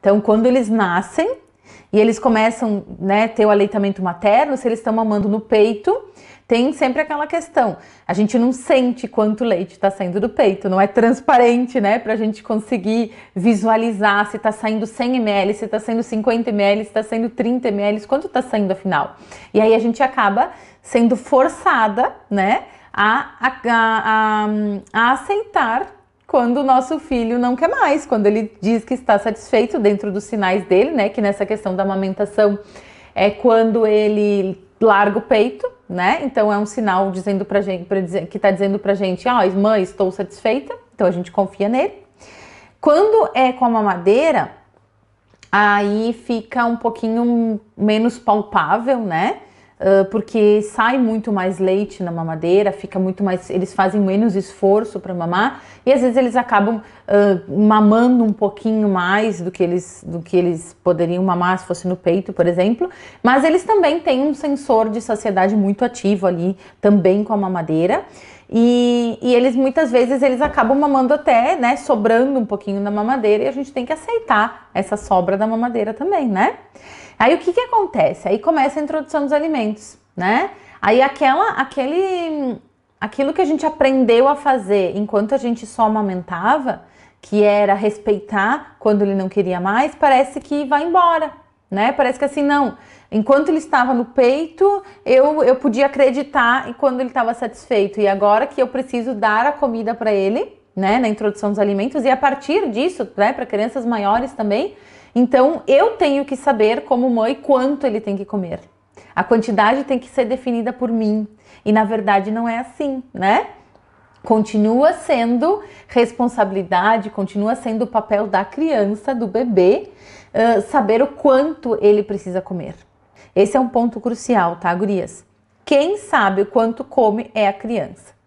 Então, quando eles nascem e eles começam, né, ter o aleitamento materno, se eles estão mamando no peito, tem sempre aquela questão. A gente não sente quanto leite está saindo do peito, não é transparente, né? Para a gente conseguir visualizar se está saindo 100 ml, se está saindo 50 ml, se está saindo 30 ml, quanto está saindo afinal. E aí a gente acaba sendo forçada, né, a, a, a, a aceitar quando o nosso filho não quer mais, quando ele diz que está satisfeito dentro dos sinais dele, né? Que nessa questão da amamentação é quando ele larga o peito, né? Então é um sinal dizendo pra gente, pra dizer, que está dizendo pra gente, ó, oh, ah, mãe, estou satisfeita, então a gente confia nele. Quando é com a mamadeira, aí fica um pouquinho menos palpável, né? Ah, porque sai muito mais leite na mamadeira, fica muito mais, eles fazem menos esforço para mamar e às vezes eles acabam uh, mamando um pouquinho mais do que eles do que eles poderiam mamar se fosse no peito, por exemplo. Mas eles também têm um sensor de saciedade muito ativo ali também com a mamadeira. E, e, eles muitas vezes eles acabam mamando até, né, sobrando um pouquinho da mamadeira e a gente tem que aceitar essa sobra da mamadeira também, né? Aí o que que acontece? Aí começa a introdução dos alimentos, né? Aí aquela, aquele, aquilo que a gente aprendeu a fazer enquanto a gente só amamentava, que era respeitar quando ele não queria mais, parece que vai embora, né? Parece que assim, não. Enquanto ele estava no peito, eu, eu podia acreditar e quando ele estava satisfeito. E agora que eu preciso dar a comida para ele, né? Na introdução dos alimentos, e a partir disso, né, para crianças maiores também. Então, eu tenho que saber, como mãe, quanto ele tem que comer. A quantidade tem que ser definida por mim. E na verdade não é assim, né? continua sendo responsabilidade, continua sendo o papel da criança, do bebê, uh, saber o quanto ele precisa comer. Esse é um ponto crucial, tá, gurias? Quem sabe o quanto come é a criança.